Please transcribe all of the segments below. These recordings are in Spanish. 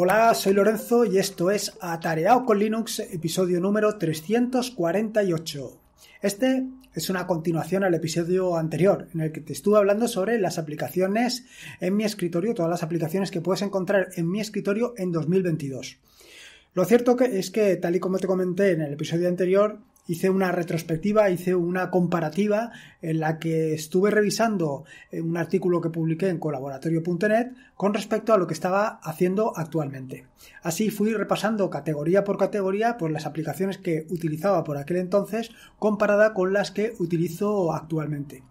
Hola, soy Lorenzo y esto es Atareado con Linux, episodio número 348. Este es una continuación al episodio anterior, en el que te estuve hablando sobre las aplicaciones en mi escritorio, todas las aplicaciones que puedes encontrar en mi escritorio en 2022. Lo cierto es que, tal y como te comenté en el episodio anterior, hice una retrospectiva, hice una comparativa en la que estuve revisando eh, un artículo que publiqué en colaboratorio.net con respecto a lo que estaba haciendo actualmente. Así fui repasando categoría por categoría por pues, las aplicaciones que utilizaba por aquel entonces comparada con las que utilizo actualmente.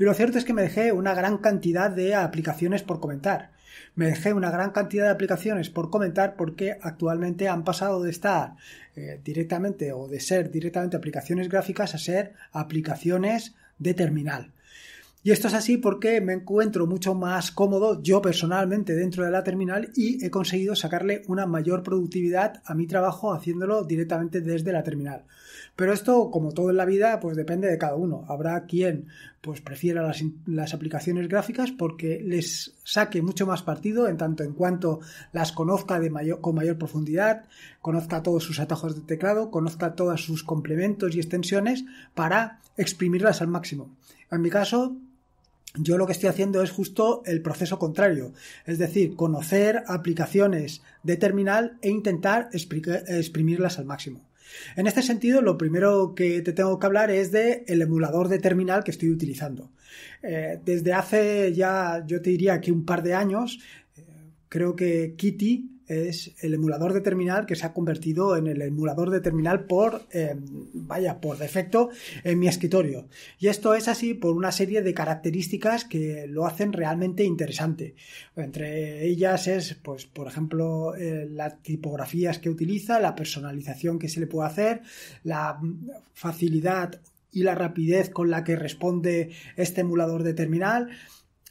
Y lo cierto es que me dejé una gran cantidad de aplicaciones por comentar. Me dejé una gran cantidad de aplicaciones por comentar porque actualmente han pasado de estar eh, directamente o de ser directamente aplicaciones gráficas a ser aplicaciones de terminal. Y esto es así porque me encuentro mucho más cómodo yo personalmente dentro de la terminal y he conseguido sacarle una mayor productividad a mi trabajo haciéndolo directamente desde la terminal. Pero esto, como todo en la vida, pues depende de cada uno. Habrá quien pues prefiera las, aplicaciones gráficas porque les saque mucho más partido en tanto en cuanto las conozca con mayor profundidad, conozca todos sus atajos de teclado, conozca todos sus complementos y extensiones para exprimirlas al máximo. En mi caso, yo lo que estoy haciendo es justo el proceso contrario, es decir, conocer aplicaciones de terminal e intentar exprimirlas al máximo. En este sentido, lo primero que te tengo que hablar es del emulador de terminal que estoy utilizando. Eh, desde hace ya, yo te diría que un par de años, eh, creo que Kitty es el emulador de terminal que se ha convertido en el emulador de terminal por, em, vaya, por defecto en mi escritorio. Y esto es así por una serie de características que lo hacen realmente interesante. Entre ellas es, pues, por ejemplo, eh, las tipografías que utiliza, la personalización que se le puede hacer, la facilidad y la rapidez con la que responde este emulador de terminal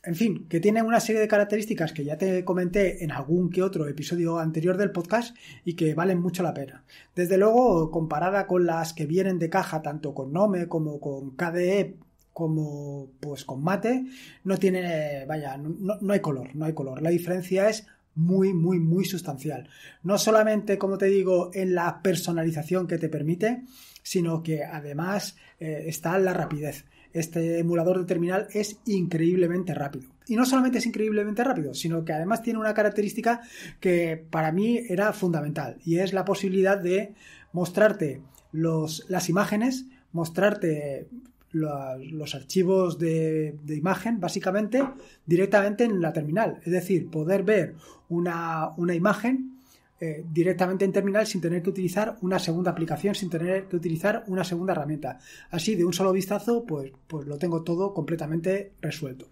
en fin, que tienen una serie de características que ya te comenté en algún que otro episodio anterior del podcast y que valen mucho la pena. Desde luego, comparada con las que vienen de caja, tanto con Nome como con KDE, como pues con Mate, no tiene, vaya, no, hay color, no hay color. La diferencia es muy, muy, muy sustancial. No solamente, como te digo, en la personalización que te permite, sino que además eh, está la rapidez. Este emulador de terminal es increíblemente rápido. Y no solamente es increíblemente rápido, sino que además tiene una característica que para mí era fundamental y es la posibilidad de mostrarte las imágenes, mostrarte los archivos de, imagen básicamente directamente en la terminal. Es decir, poder ver una, una imagen eh, directamente en terminal sin tener que utilizar una segunda aplicación, sin tener que utilizar una segunda herramienta. Así, de un solo vistazo, pues, pues lo tengo todo completamente resuelto.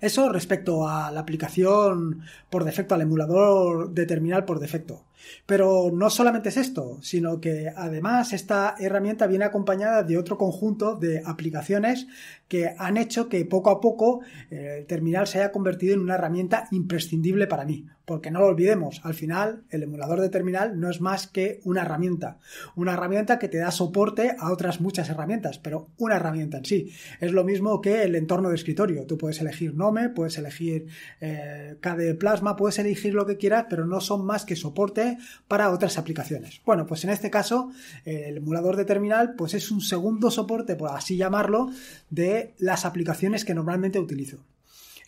Eso respecto a la aplicación por defecto, al emulador de terminal por defecto. Pero no solamente es esto, sino que además esta herramienta viene acompañada de otro conjunto de aplicaciones que han hecho que poco a poco eh, el terminal se haya convertido en una herramienta imprescindible para mí. Porque no lo olvidemos, al final el emulador de terminal no es más que una herramienta. Una herramienta que te da soporte a otras muchas herramientas, pero una herramienta en sí. Es lo mismo que el entorno de escritorio. Tú puedes elegir Nome, puedes elegir eh, KDE Plasma, puedes elegir lo que quieras, pero no son más que soporte para otras aplicaciones. Bueno, pues en este caso, el emulador de terminal pues es un segundo soporte, por así llamarlo, de las aplicaciones que normalmente utilizo.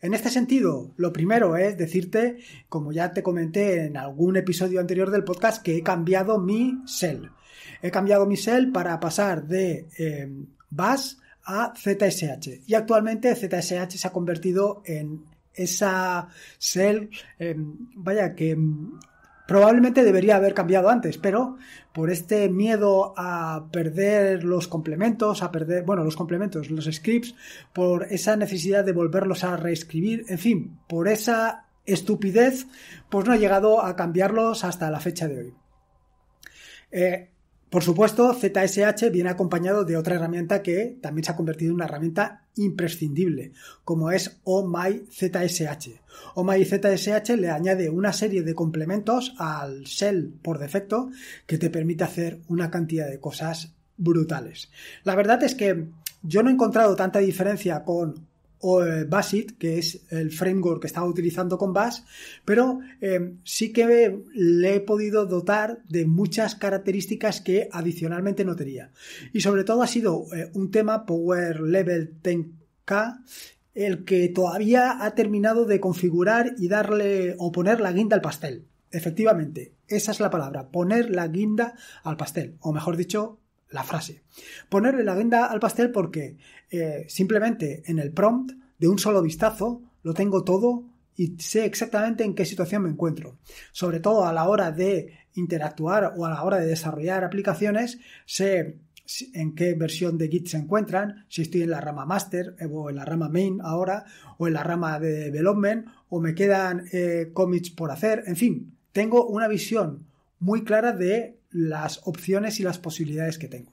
En este sentido, lo primero es decirte, como ya te comenté en algún episodio anterior del podcast, que he cambiado mi cell. He cambiado mi cell para pasar de em, BAS a ZSH. Y actualmente ZSH se ha convertido en esa cell... Em, vaya, que Probablemente debería haber cambiado antes, pero por este miedo a perder los complementos, a perder, bueno, los complementos, los scripts, por esa necesidad de volverlos a reescribir, en fin, por esa estupidez, pues no ha llegado a cambiarlos hasta la fecha de hoy. Eh, por supuesto, ZSH viene acompañado de otra herramienta que también se ha convertido en una herramienta imprescindible, como es OMyZSH. ZSH le añade una serie de complementos al shell por defecto que te permite hacer una cantidad de cosas brutales. La verdad es que yo no he encontrado tanta diferencia con o, eh, que es el framework que estaba utilizando con Bash, pero eh, sí que le he podido dotar de muchas características que adicionalmente no tenía. Y sobre todo ha sido eh, un tema Power Level 10K el que todavía ha terminado de configurar y darle o poner la guinda al pastel. Efectivamente, esa es la palabra, poner la guinda al pastel, o mejor dicho, la frase. Ponerle la venda al pastel porque eh, simplemente en el prompt, de un solo vistazo, lo tengo todo y sé exactamente en qué situación me encuentro. Sobre todo a la hora de interactuar o a la hora de desarrollar aplicaciones, sé en qué versión de Git se encuentran, si estoy en la rama master eh, o en la rama main ahora, o en la rama de development, o me quedan eh, commits por hacer, en fin, tengo una visión muy clara de las opciones y las posibilidades que tengo.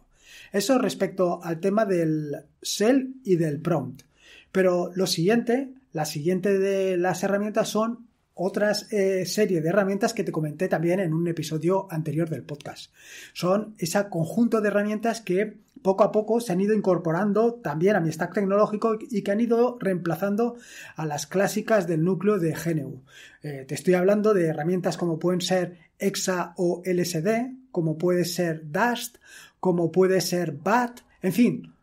Eso respecto al tema del sell y del prompt. Pero lo siguiente, la siguiente de las herramientas son otras eh, serie de herramientas que te comenté también en un episodio anterior del podcast. Son ese conjunto de herramientas que poco a poco se han ido incorporando también a mi stack tecnológico y que han ido reemplazando a las clásicas del núcleo de GNU. Eh, te estoy hablando de herramientas como pueden ser EXA o LSD, como puede ser Dust, como puede ser BAT, en fin,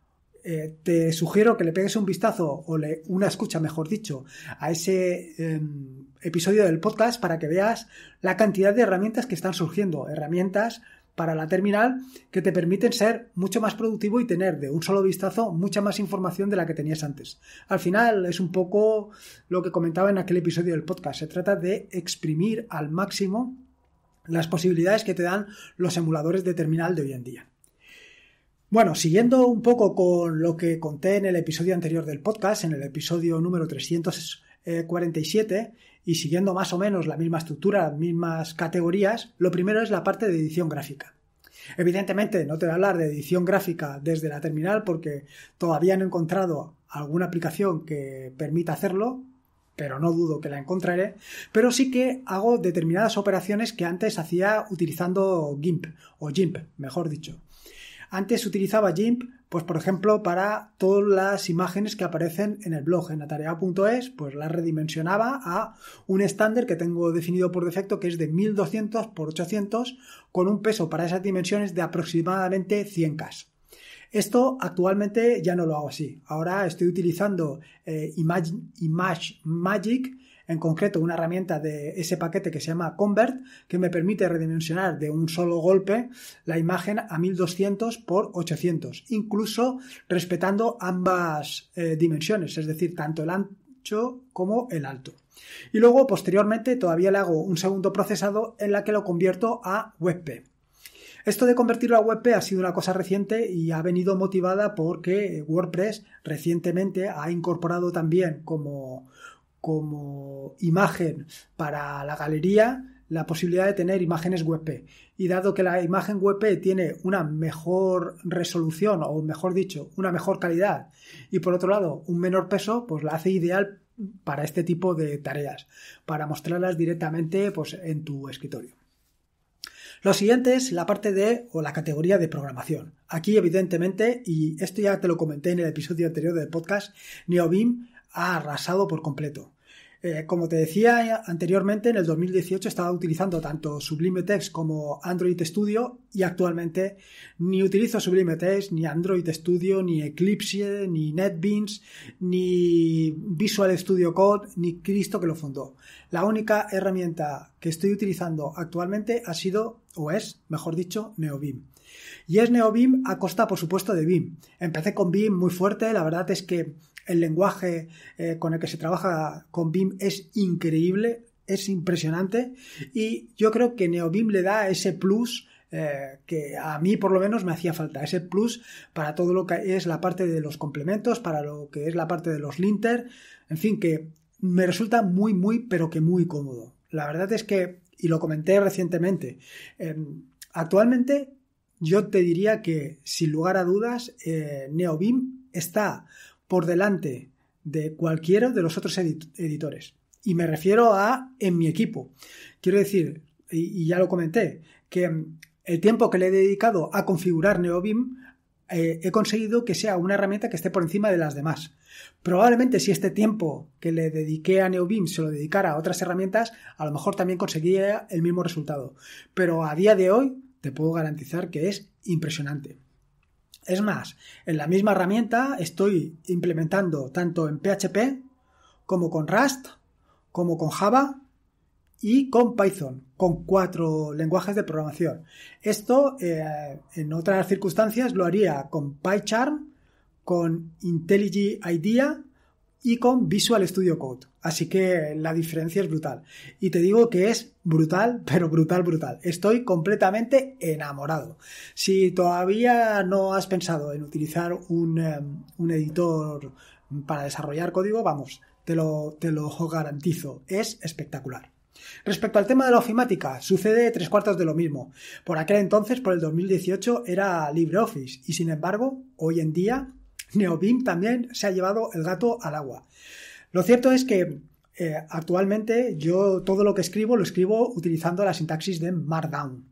eh, te sugiero que le pegues un vistazo o una escucha, mejor dicho, a ese em, episodio del podcast para que veas la cantidad de herramientas que están surgiendo, herramientas para la terminal que te permiten ser mucho más productivo y tener de un solo vistazo mucha más información de la que tenías antes. Al final es un poco lo que comentaba en aquel episodio del podcast. Se trata de exprimir al máximo las posibilidades que te dan los emuladores de terminal de hoy en día. Bueno, siguiendo un poco con lo que conté en el episodio anterior del podcast, en el episodio número 300, 47 eh, y siguiendo más o menos la misma estructura, las mismas categorías, lo primero es la parte de edición gráfica. Evidentemente no te voy a hablar de edición gráfica desde la terminal porque todavía no he encontrado alguna aplicación que permita hacerlo, pero no dudo que la encontraré, pero sí que hago determinadas operaciones que antes hacía utilizando GIMP o GIMP, mejor dicho. Antes utilizaba GIMP pues por ejemplo, para todas las imágenes que aparecen en el blog, en atarea.es, pues las redimensionaba a un estándar que tengo definido por defecto que es de 1200 x 800 con un peso para esas dimensiones de aproximadamente 100K. Esto actualmente ya no lo hago así. Ahora estoy utilizando eh, Image Magic en concreto una herramienta de ese paquete que se llama Convert, que me permite redimensionar de un solo golpe la imagen a 1200 x 800, incluso respetando ambas eh, dimensiones, es decir, tanto el ancho como el alto. Y luego, posteriormente, todavía le hago un segundo procesado en la que lo convierto a WebP. Esto de convertirlo a WebP ha sido una cosa reciente y ha venido motivada porque WordPress recientemente ha incorporado también como como imagen para la galería la posibilidad de tener imágenes WebP. Y dado que la imagen WebP tiene una mejor resolución, o mejor dicho, una mejor calidad, y por otro lado, un menor peso, pues la hace ideal para este tipo de tareas, para mostrarlas directamente pues, en tu escritorio. Lo siguiente es la parte de o la categoría de programación. Aquí, evidentemente, y esto ya te lo comenté en el episodio anterior del podcast, NeoBim ha arrasado por completo. Eh, como te decía anteriormente, en el 2018 estaba utilizando tanto Sublime Text como Android Studio y actualmente ni utilizo Sublime Text, ni Android Studio, ni Eclipse, ni NetBeans, ni Visual Studio Code, ni Cristo que lo fundó. La única herramienta que estoy utilizando actualmente ha sido, o es, mejor dicho, NeoBeam. Y es NeoBeam a costa, por supuesto, de BIM. Empecé con BIM muy fuerte, la verdad es que el lenguaje eh, con el que se trabaja con BIM es increíble, es impresionante y yo creo que NeoBIM le da ese plus eh, que a mí por lo menos me hacía falta ese plus para todo lo que es la parte de los complementos, para lo que es la parte de los linter, en fin, que me resulta muy, muy, pero que muy cómodo. La verdad es que, y lo comenté recientemente, em, actualmente yo te diría que sin lugar a dudas eh, NeoBIM está por delante de cualquiera de los otros editores. Y me refiero a en mi equipo. Quiero decir, y, ya lo comenté, que mm, el tiempo que le he dedicado a configurar NeoBIM eh, he conseguido que sea una herramienta que esté por encima de las demás. Probablemente si este tiempo que le dediqué a NeoBIM se lo dedicara a otras herramientas, a lo mejor también conseguiría el mismo resultado. Pero a día de hoy te puedo garantizar que es impresionante. Es más, en la misma herramienta estoy implementando tanto en PHP como con Rust, como con Java y con Python, con cuatro lenguajes de programación. Esto eh, en otras circunstancias lo haría con PyCharm, con IntelliJ IDEA y con Visual Studio Code. Así que la diferencia es brutal. Y te digo que es brutal, pero brutal, brutal. Estoy completamente enamorado. Si todavía no has pensado en utilizar un, em, un editor para desarrollar código, vamos, te lo, te lo garantizo. Es espectacular. Respecto al tema de la ofimática, sucede tres cuartos de lo mismo. Por aquel entonces, por el 2018, era LibreOffice y sin embargo, hoy en día Neobim también se ha llevado el gato al agua. Lo cierto es que eh, actualmente yo todo lo que escribo lo escribo utilizando la sintaxis de Markdown,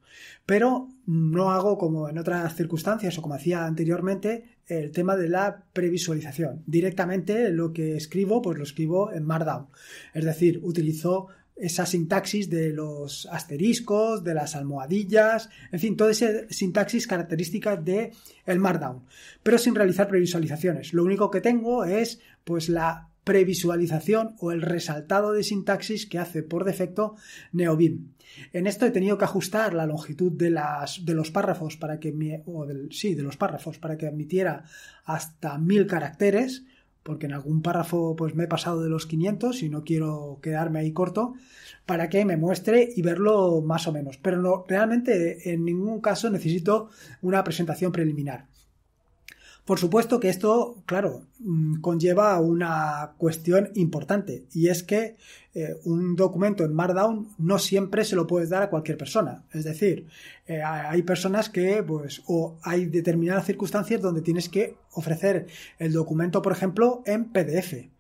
pero no hago como en otras circunstancias o como hacía anteriormente el tema de la previsualización. Directamente lo que escribo pues lo escribo en Markdown, es decir, utilizo esa sintaxis de los asteriscos, de las almohadillas, en fin, toda esa sintaxis característica de el Markdown, pero sin realizar previsualizaciones. Lo único que tengo es pues la previsualización o el resaltado de sintaxis que hace por defecto Neobim. En esto he tenido que ajustar la longitud de, las, de los párrafos para que sí, de los párrafos para que admitiera hasta mil caracteres, porque en algún párrafo pues me he pasado de los 500 y no quiero quedarme ahí corto, para que me muestre y verlo más o menos. Pero no, realmente en ningún caso necesito una presentación preliminar. Por supuesto que esto, claro, mm, conlleva una cuestión importante y es que eh, un documento en Markdown no siempre se lo puedes dar a cualquier persona. Es decir, eh, hay personas que, pues, o hay determinadas circunstancias donde tienes que ofrecer el documento, por ejemplo, en PDF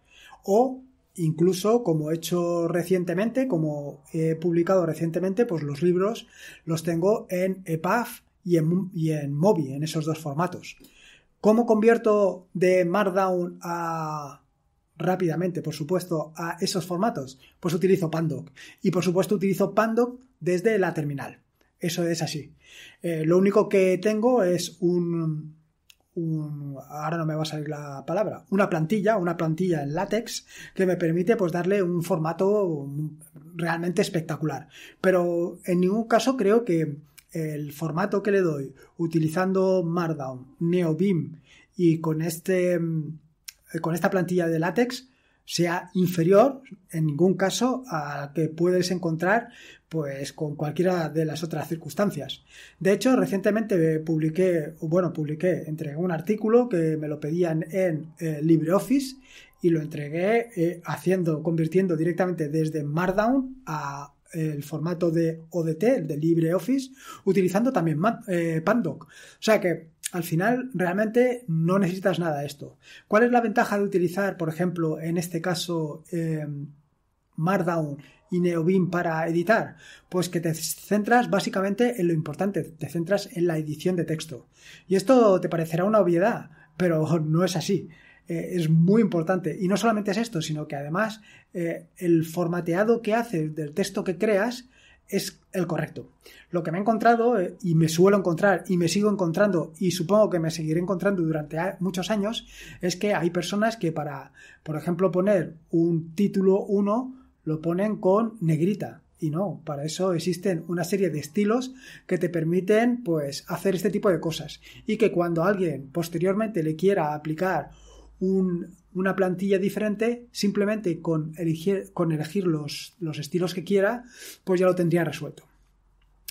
o incluso como he hecho recientemente, como he publicado recientemente, pues los libros los tengo en EPUB y y en MOBI, en esos dos formatos. ¿Cómo convierto de Markdown a rápidamente, por supuesto, a esos formatos? Pues utilizo Pandoc. Y por supuesto utilizo Pandoc desde la terminal. Eso es así. Eh, lo único que tengo es un, ahora no me va a salir la palabra, una plantilla, una plantilla en látex que me permite pues darle un formato realmente espectacular. Pero en ningún caso creo que el formato que le doy, utilizando Markdown, NeoBeam y con, este, mm, con esta plantilla de látex, sea inferior en ningún caso a que puedes encontrar pues con cualquiera de las otras circunstancias. De hecho, recientemente publiqué, bueno, publiqué, entregué un artículo que me lo pedían en eh, LibreOffice y lo entregué eh, haciendo, convirtiendo directamente desde Markdown a el formato de ODT, el de LibreOffice, utilizando también eh, Pandoc. O sea que al final realmente no necesitas nada de esto. ¿Cuál es la ventaja de utilizar, por ejemplo, en este caso, em, Markdown y NeoBeam para editar? Pues que te centras básicamente en lo importante, te centras en la edición de texto. Y esto te parecerá una obviedad, pero no es así. Eh, es muy importante. Y no solamente es esto, sino que además eh, el formateado que haces del texto que creas es el correcto. Lo que me he encontrado eh, y me suelo encontrar y me sigo encontrando y supongo que me seguiré encontrando durante muchos años es que hay personas que para, por ejemplo, poner un título 1 lo ponen con negrita. Y no, para eso existen una serie de estilos que te permiten pues hacer este tipo de cosas y que cuando alguien posteriormente le quiera aplicar una plantilla diferente, simplemente con elegir, con elegir los, estilos que quiera, pues ya lo tendría resuelto.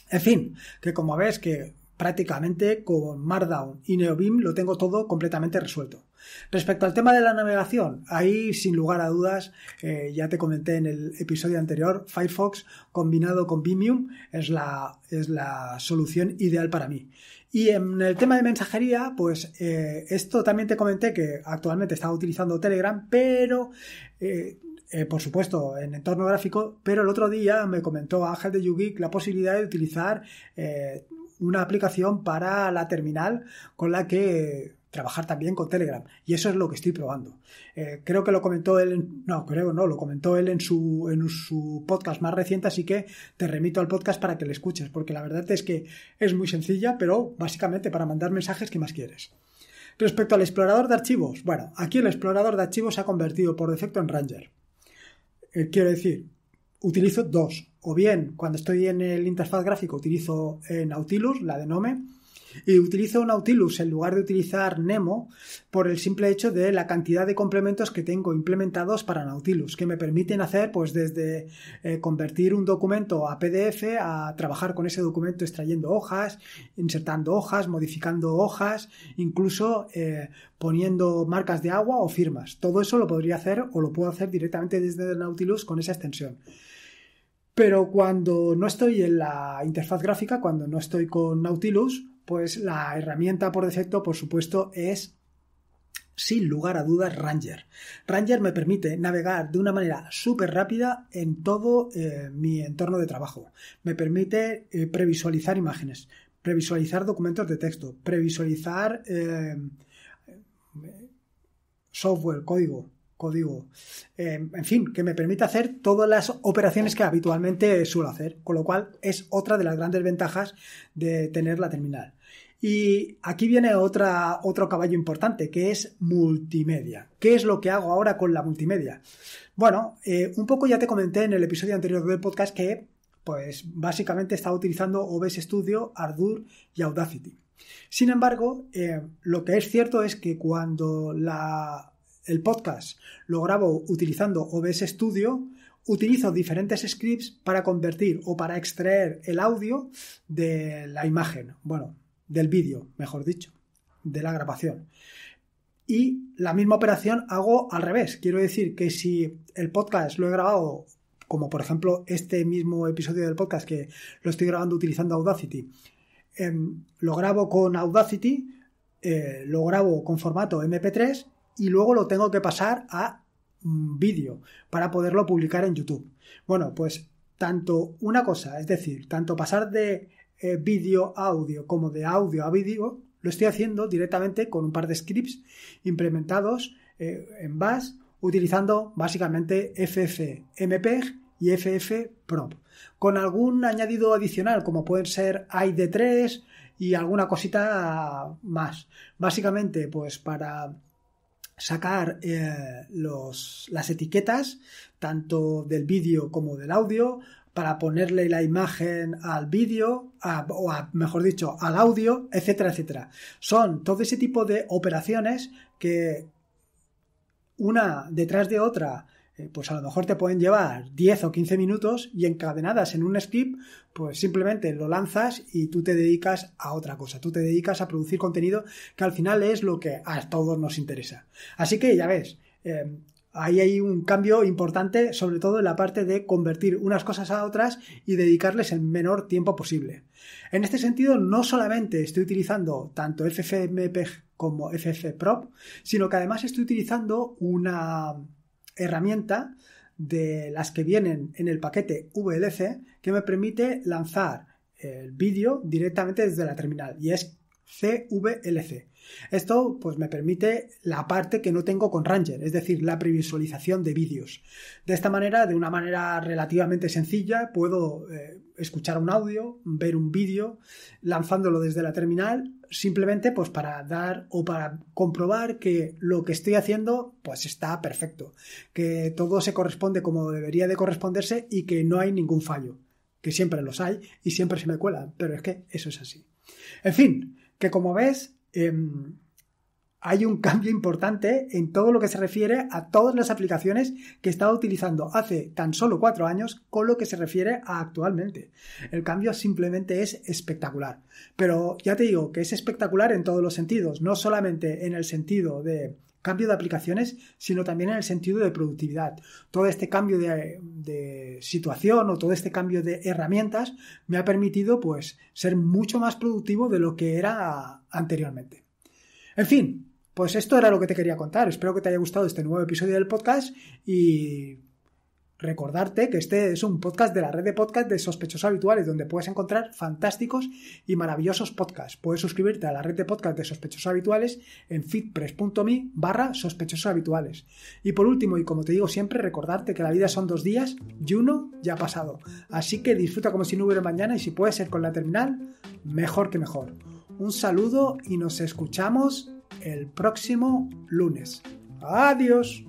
En fin, que como ves que prácticamente con Markdown y NeoBeam lo tengo todo completamente resuelto. Respecto al tema de la navegación, ahí sin lugar a dudas, eh, ya te comenté en el episodio anterior, Firefox combinado con Vimium es la, es la solución ideal para mí. Y en el tema de mensajería, pues eh, esto también te comenté que actualmente estaba utilizando Telegram, pero eh, eh, por supuesto en entorno gráfico, pero el otro día me comentó Ángel de YouGeek la posibilidad de utilizar una aplicación para la terminal con la que trabajar también con Telegram. Y eso es lo que estoy probando. Eh, creo que lo comentó él, en, no, creo no, lo comentó él en su, en su podcast más reciente, así que te remito al podcast para que lo escuches, porque la verdad es que es muy sencilla, pero básicamente para mandar mensajes que más quieres. Respecto al explorador de archivos, bueno, aquí el explorador de archivos se ha convertido por defecto en Ranger. Eh, quiero decir, utilizo dos. O bien, cuando estoy en el interfaz gráfico, utilizo en eh, Nautilus, la de Nome, y utilizo Nautilus en lugar de utilizar Nemo por el simple hecho de la cantidad de complementos que tengo implementados para Nautilus, que me permiten hacer pues desde eh, convertir un documento a PDF a trabajar con ese documento extrayendo hojas, insertando hojas, modificando hojas, incluso eh, poniendo marcas de agua o firmas. Todo eso lo podría hacer o lo puedo hacer directamente desde Nautilus con esa extensión. Pero cuando no estoy en la interfaz gráfica, cuando no estoy con Nautilus, pues la herramienta por defecto, por supuesto, es sin lugar a dudas Ranger. Ranger me permite navegar de una manera súper rápida en todo eh, mi entorno de trabajo. Me permite eh, previsualizar imágenes, previsualizar documentos de texto, previsualizar eh, software, código, código, en fin, que me permite hacer todas las operaciones que habitualmente suelo hacer, con lo cual es otra de las grandes ventajas de tener la terminal. Y aquí viene otro caballo importante, que es multimedia. ¿Qué es lo que hago ahora con la multimedia? Bueno, eh, un poco ya te comenté en el episodio anterior del podcast que, pues básicamente estaba utilizando OBS Studio, Ardour y Audacity. Sin embargo, eh, lo que es cierto es que cuando el podcast lo grabo utilizando OBS Studio, utilizo diferentes scripts para convertir o para extraer el audio de la imagen. Bueno, del vídeo, mejor dicho, de la grabación. Y la misma operación hago al revés. Quiero decir que si el podcast lo he grabado, como por ejemplo este mismo episodio del podcast que lo estoy grabando utilizando Audacity, em, lo grabo con Audacity, eh, lo grabo con formato MP3 y luego lo tengo que pasar a mm, vídeo para poderlo publicar en YouTube. Bueno, pues tanto una cosa, es decir, tanto pasar de video eh, vídeo-audio como de audio a vídeo, lo estoy haciendo directamente con un par de scripts implementados eh, en Bash utilizando básicamente FFmpeg y FFprop, con algún añadido adicional como pueden ser ID3 y alguna cosita más. Básicamente, pues para sacar eh, los, las etiquetas tanto del vídeo como del audio para ponerle la imagen al vídeo, o mejor dicho, al audio, etcétera, etcétera. Son todo ese tipo de operaciones que una detrás de otra, eh, pues a lo mejor te pueden llevar 10 o 15 minutos y encadenadas en un script, pues simplemente lo lanzas y tú te dedicas a otra cosa, tú te dedicas a producir contenido que al final es lo que a todos nos interesa. Así que ya ves, eh, ahí hay un cambio importante, sobre todo en la parte de convertir unas cosas a otras y dedicarles el menor tiempo posible. En este sentido, no solamente estoy utilizando tanto FFmpeg como FFprop, sino que además estoy utilizando una herramienta de las que vienen en el paquete VLC que me permite lanzar el vídeo directamente desde la terminal y es CVLC. Esto pues me permite la parte que no tengo con Ranger, es decir, la previsualización de vídeos. De esta manera, de una manera relativamente sencilla, puedo eh, escuchar un audio, ver un vídeo, lanzándolo desde la terminal, simplemente pues para dar o para comprobar que lo que estoy haciendo pues está perfecto, que todo se corresponde como debería de corresponderse y que no hay ningún fallo, que siempre los hay y siempre se me cuelan, pero es que eso es así. En fin, que como ves, em, hay un cambio importante en todo lo que se refiere a todas las aplicaciones que he estado utilizando hace tan solo cuatro años con lo que se refiere a actualmente. El cambio simplemente es espectacular. Pero ya te digo que es espectacular en todos los sentidos, no solamente en el sentido de cambio de aplicaciones, sino también en el sentido de productividad. Todo este cambio de, situación o todo este cambio de herramientas me ha permitido pues ser mucho más productivo de lo que era anteriormente. En fin, pues esto era lo que te quería contar. Espero que te haya gustado este nuevo episodio del podcast y Recordarte que este es un podcast de la red de podcast de sospechosos habituales, donde puedes encontrar fantásticos y maravillosos podcasts. Puedes suscribirte a la red de podcast de sospechosos habituales en fitpress.me barra sospechosos habituales. Y por último, y como te digo siempre, recordarte que la vida son dos días y uno ya ha pasado. Así que disfruta como si no hubiera mañana y si puede ser con la terminal, mejor que mejor. Un saludo y nos escuchamos el próximo lunes. Adiós.